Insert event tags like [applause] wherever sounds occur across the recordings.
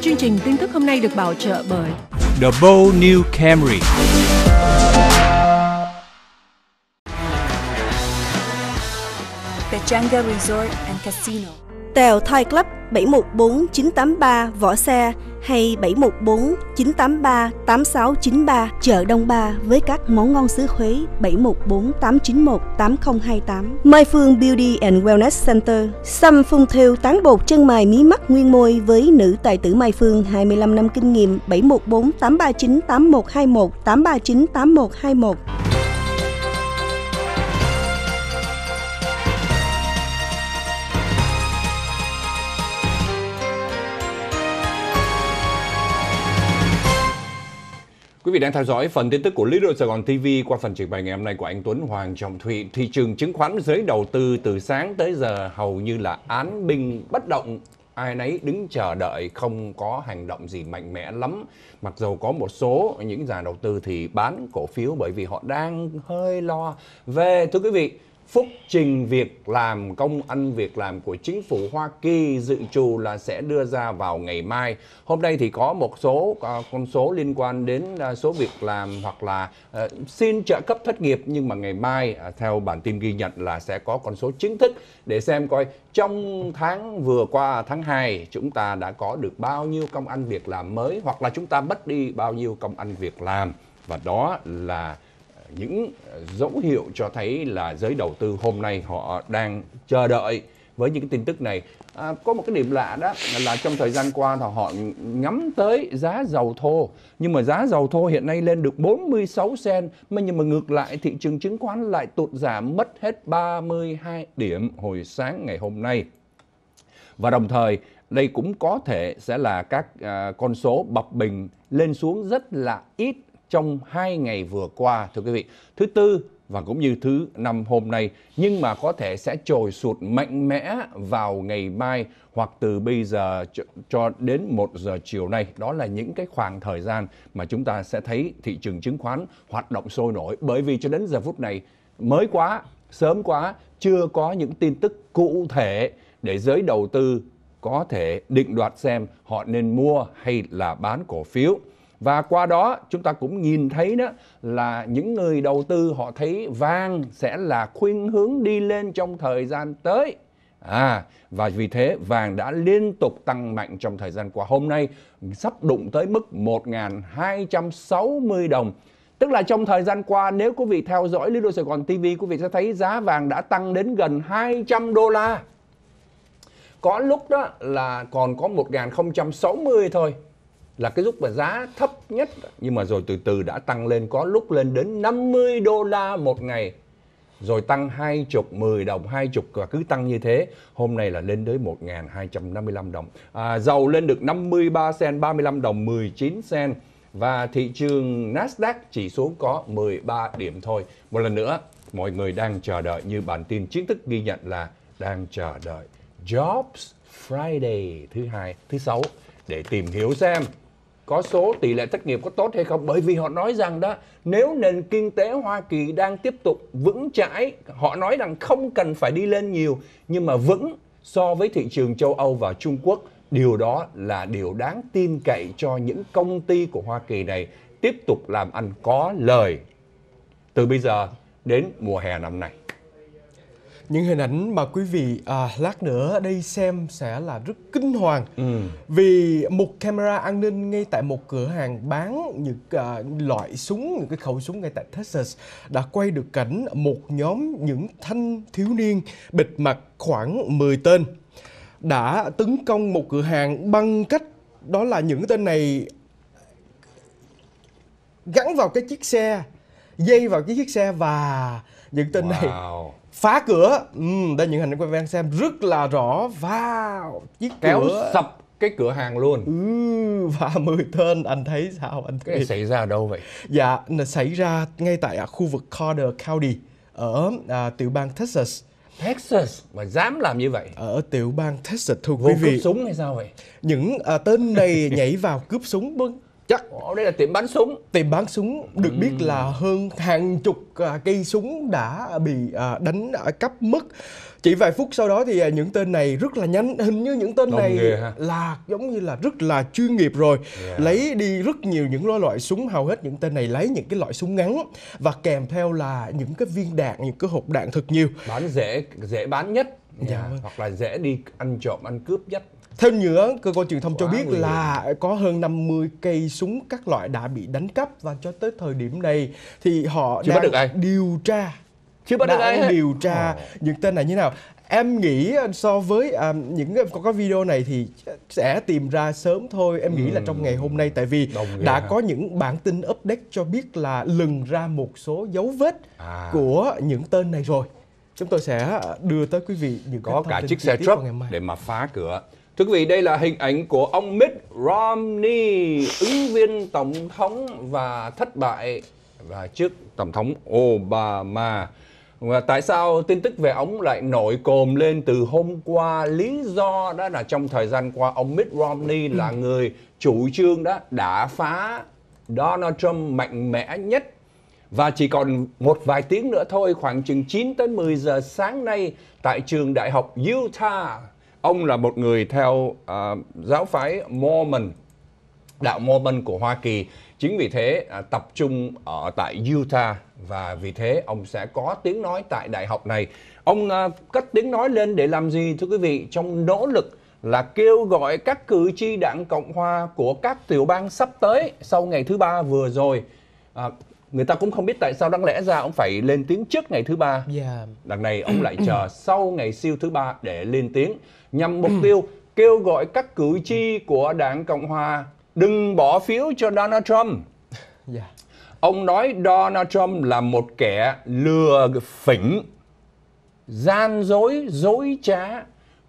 Chương trình tin tức hôm nay được bảo trợ bởi The Bold New Camry. The Jungle Resort and Casino. Tèo Thai Club 714983 Võ Xe hay 714 983 8693 chợ Đông Ba với các món ngon xứ Huế 714 891 8028. My Phương Beauty and Wellness Center. Xăm phun thêu tán bột chân mày mí mắt nguyên môi với nữ tài tử Mai Phương 25 năm kinh nghiệm 714 839 8121 839 8121. quý vị đang theo dõi phần tin tức của Little Sài Gòn TV qua phần trình bày ngày hôm nay của anh Tuấn Hoàng Trọng Thụy. Thị trường chứng khoán giới đầu tư từ sáng tới giờ hầu như là án binh bất động ai nấy đứng chờ đợi không có hành động gì mạnh mẽ lắm mặc dù có một số những nhà đầu tư thì bán cổ phiếu bởi vì họ đang hơi lo về thưa quý vị Phúc trình việc làm công ăn việc làm của chính phủ Hoa Kỳ dự trù là sẽ đưa ra vào ngày mai. Hôm nay thì có một số con số liên quan đến à, số việc làm hoặc là ờ, xin trợ cấp thất nghiệp nhưng mà ngày mai à, theo bản tin ghi nhận là sẽ có con số chính thức để xem coi trong tháng vừa qua tháng 2 chúng ta đã có được bao nhiêu công ăn việc làm mới hoặc là chúng ta mất đi bao nhiêu công ăn việc làm và đó là những dấu hiệu cho thấy là giới đầu tư hôm nay họ đang chờ đợi với những cái tin tức này. À, có một cái điểm lạ đó là trong thời gian qua thì họ ngắm tới giá dầu thô, nhưng mà giá dầu thô hiện nay lên được 46 sen, mà nhưng mà ngược lại thị trường chứng khoán lại tụt giảm mất hết 32 điểm hồi sáng ngày hôm nay. Và đồng thời đây cũng có thể sẽ là các à, con số bập bình lên xuống rất là ít trong hai ngày vừa qua thưa quý vị. Thứ tư và cũng như thứ năm hôm nay nhưng mà có thể sẽ trồi sụt mạnh mẽ vào ngày mai hoặc từ bây giờ cho đến 1 giờ chiều nay đó là những cái khoảng thời gian mà chúng ta sẽ thấy thị trường chứng khoán hoạt động sôi nổi bởi vì cho đến giờ phút này mới quá sớm quá chưa có những tin tức cụ thể để giới đầu tư có thể định đoạt xem họ nên mua hay là bán cổ phiếu và qua đó chúng ta cũng nhìn thấy đó là những người đầu tư họ thấy vàng sẽ là khuyên hướng đi lên trong thời gian tới À, và vì thế vàng đã liên tục tăng mạnh trong thời gian qua. Hôm nay sắp đụng tới mức 1.260 đồng. Tức là trong thời gian qua nếu quý vị theo dõi Lido Sài Gòn TV quý vị sẽ thấy giá vàng đã tăng đến gần 200 đô la. Có lúc đó là còn có 1.060 thôi là cái giúp mà giá thấp nhất nhưng mà rồi từ từ đã tăng lên có lúc lên đến 50 đô la một ngày rồi tăng hai chục 10 đồng, hai chục và cứ tăng như thế. Hôm nay là lên tới 1.255 đồng. À, dầu lên được 53 sen, 35 đồng, 19 sen. Và thị trường Nasdaq chỉ xuống có 13 điểm thôi. Một lần nữa, mọi người đang chờ đợi như bản tin chính thức ghi nhận là đang chờ đợi Jobs Friday thứ hai, thứ sáu để tìm hiểu xem có số tỷ lệ thất nghiệp có tốt hay không bởi vì họ nói rằng đó nếu nền kinh tế Hoa Kỳ đang tiếp tục vững chãi họ nói rằng không cần phải đi lên nhiều nhưng mà vững so với thị trường châu Âu và Trung Quốc điều đó là điều đáng tin cậy cho những công ty của Hoa Kỳ này tiếp tục làm ăn có lời từ bây giờ đến mùa hè năm nay những hình ảnh mà quý vị à, lát nữa đây xem sẽ là rất kinh hoàng ừ. vì một camera an ninh ngay tại một cửa hàng bán những à, loại súng những cái khẩu súng ngay tại Texas đã quay được cảnh một nhóm những thanh thiếu niên bịt mặt khoảng 10 tên đã tấn công một cửa hàng bằng cách đó là những tên này gắn vào cái chiếc xe dây vào cái chiếc xe và những tên wow. này phá cửa ừ, đây những hình ảnh quay ven xem rất là rõ wow chiếc kéo cửa. sập cái cửa hàng luôn ừ, và [laughs] mười tên anh thấy sao anh thấy... cái xảy ra ở đâu vậy dạ xảy ra ngay tại à, khu vực Calder County ở à, tiểu bang Texas Texas mà dám làm như vậy ở tiểu bang Texas thưa Vô quý vị cướp súng hay sao vậy những à, tên này nhảy vào cướp súng bưng chắc Ồ, đây là tiệm bán súng tiệm bán súng được ừ. biết là hơn hàng chục à, cây súng đã bị à, đánh à, cắp mất chỉ vài phút sau đó thì à, những tên này rất là nhanh hình như những tên Đồng này là giống như là rất là chuyên nghiệp rồi yeah. lấy đi rất nhiều những loại loại súng hầu hết những tên này lấy những cái loại súng ngắn và kèm theo là những cái viên đạn những cái hộp đạn thật nhiều bán dễ dễ bán nhất yeah. Dạ. Yeah. hoặc là dễ đi ăn trộm ăn cướp nhất theo những cơ quan truyền thông Quá cho biết là có hơn 50 cây súng các loại đã bị đánh cắp và cho tới thời điểm này thì họ Chưa đang được ai. điều tra chưa bắt được ai hết. điều tra những tên này như nào em nghĩ ờ, so với um, những có cái video này thì sẽ tìm ra sớm thôi em nghĩ là trong ngày hôm nay tại vì đã hả? có những bản tin update cho biết là lần ra một số dấu vết à. của những tên này rồi chúng tôi sẽ ờ, đưa tới quý vị những có cả chiếc xe truck để mà phá cửa Thưa quý vị, đây là hình ảnh của ông Mitt Romney, ứng viên tổng thống và thất bại và trước tổng thống Obama. Và tại sao tin tức về ông lại nổi cồm lên từ hôm qua? Lý do đó là trong thời gian qua ông Mitt Romney ừ. là người chủ trương đó đã phá Donald Trump mạnh mẽ nhất và chỉ còn một vài tiếng nữa thôi, khoảng chừng 9 đến 10 giờ sáng nay tại trường đại học Utah ông là một người theo à, giáo phái Mormon, đạo Mormon của Hoa Kỳ. Chính vì thế à, tập trung ở tại Utah và vì thế ông sẽ có tiếng nói tại đại học này. Ông à, cất tiếng nói lên để làm gì thưa quý vị? Trong nỗ lực là kêu gọi các cử tri đảng Cộng Hòa của các tiểu bang sắp tới sau ngày thứ ba vừa rồi. À, người ta cũng không biết tại sao đáng lẽ ra ông phải lên tiếng trước ngày thứ ba yeah. Dạ. đằng này ông lại chờ [clears throat] sau ngày siêu thứ ba để lên tiếng nhằm mục tiêu kêu gọi các cử tri của đảng cộng hòa đừng bỏ phiếu cho donald trump yeah. Dạ. ông nói donald trump là một kẻ lừa phỉnh gian dối dối trá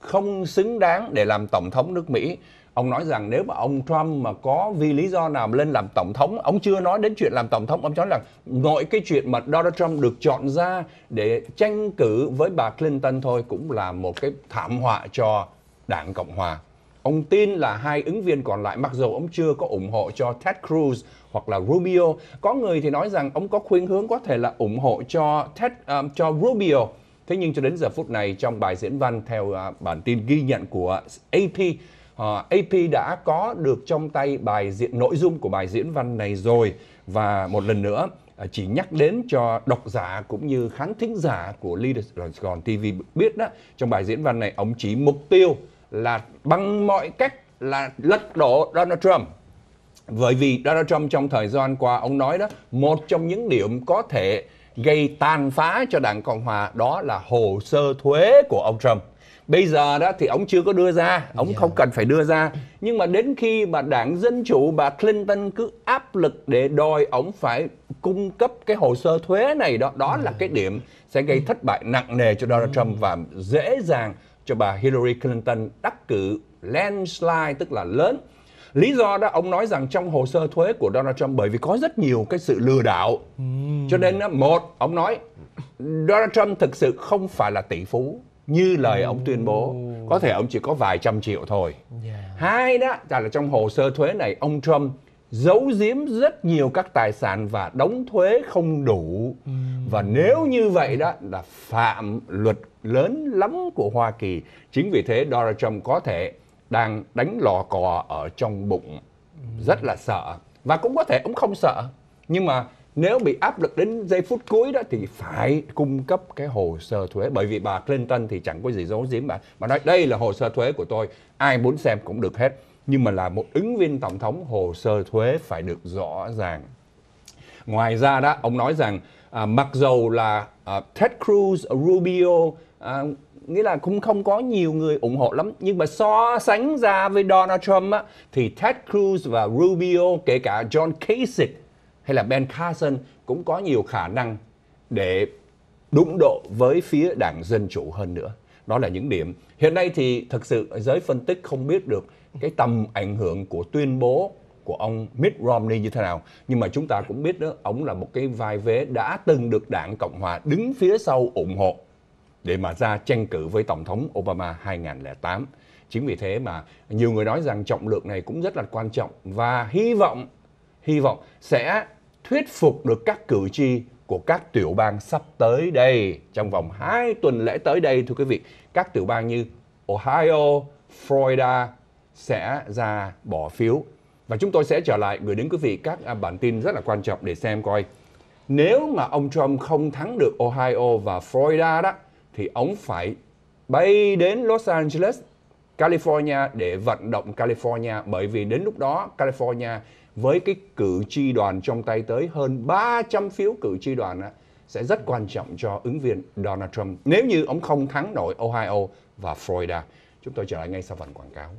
không xứng đáng để làm tổng thống nước mỹ ông nói rằng nếu mà ông Trump mà có vì lý do nào lên làm tổng thống, ông chưa nói đến chuyện làm tổng thống, ông nói là nội cái chuyện mà Donald Trump được chọn ra để tranh cử với bà Clinton thôi cũng là một cái thảm họa cho Đảng Cộng hòa. Ông tin là hai ứng viên còn lại mặc dù ông chưa có ủng hộ cho Ted Cruz hoặc là Rubio, có người thì nói rằng ông có khuynh hướng có thể là ủng hộ cho Ted um, cho Rubio. Thế nhưng cho đến giờ phút này trong bài diễn văn theo uh, bản tin ghi nhận của AP Ờ, AP đã có được trong tay bài diễn nội dung của bài diễn văn này rồi và một lần nữa ờ, chỉ nhắc đến cho độc giả cũng như khán thính giả của Leaders Gòn TV biết đó trong bài diễn văn này ông chỉ mục tiêu là bằng mọi cách là lật đổ Donald Trump bởi vì Donald Trump trong thời gian qua ông nói đó một trong những điểm có thể gây tàn phá cho đảng Cộng hòa đó là hồ sơ thuế của ông Trump bây giờ đó thì ông chưa có đưa ra ông yeah. không cần phải đưa ra nhưng mà đến khi mà đảng dân chủ bà clinton cứ áp lực để đòi ông phải cung cấp cái hồ sơ thuế này đó đó là cái điểm sẽ gây ừ. thất bại nặng nề cho donald ừ. trump và dễ dàng cho bà hillary clinton đắc cử landslide tức là lớn Lý do đó ông nói rằng trong hồ sơ thuế của Donald Trump bởi vì có rất nhiều cái sự lừa đảo. Ừ. Cho nên đó một, ông nói Donald Trump thực sự không phải là tỷ phú như lời ông tuyên bố có thể ông chỉ có vài trăm triệu thôi yeah. Dạ. hai đó là trong hồ sơ thuế này ông trump giấu giếm rất nhiều các tài sản và đóng thuế không đủ ừ. và nếu như vậy đó là phạm luật lớn lắm của Hoa Kỳ chính vì thế Donald Trump có thể đang đánh lò cò ở trong bụng ừ. rất là sợ và cũng có thể ông không sợ nhưng mà nếu bị áp lực đến giây phút cuối đó thì phải cung cấp cái hồ sơ thuế bởi vì bà Clinton thì chẳng có gì giấu giếm bà mà nói đây là hồ sơ thuế của tôi ai muốn xem cũng được hết nhưng mà là một ứng viên tổng thống hồ sơ thuế phải được rõ ràng ngoài ra đó ông nói rằng à, mặc dầu là à, Ted Cruz Rubio à, nghĩa là cũng không có nhiều người ủng hộ lắm nhưng mà so sánh ra với Donald Trump á, thì Ted Cruz và Rubio kể cả John Kasich hay là Ben Carson cũng có nhiều khả năng để đụng độ với phía đảng Dân Chủ hơn nữa. Đó là những điểm. Hiện nay thì thực sự giới phân tích không biết được cái tầm ảnh hưởng của tuyên bố của ông Mitt Romney như thế nào. Nhưng mà chúng ta cũng biết đó, ông là một cái vai vế đã từng được đảng Cộng Hòa đứng phía sau ủng hộ để mà ra tranh cử với Tổng thống Obama 2008. Chính vì thế mà nhiều người nói rằng trọng lượng này cũng rất là quan trọng và hy vọng hy vọng sẽ thuyết phục được các cử tri của các tiểu bang sắp tới đây trong vòng 2 tuần lễ tới đây thưa quý vị các tiểu bang như Ohio, Florida sẽ ra bỏ phiếu và chúng tôi sẽ trở lại gửi đến quý vị các à, bản tin rất là quan trọng để xem coi nếu mà ông Trump không thắng được Ohio và Florida đó thì ông phải bay đến Los Angeles, California để vận động California bởi vì đến lúc đó California với cái cử tri đoàn trong tay tới hơn 300 phiếu cử tri đoàn á, sẽ rất quan trọng cho ứng viên Donald Trump nếu như ông không thắng nổi Ohio và Florida. Chúng tôi trở lại ngay sau phần quảng cáo.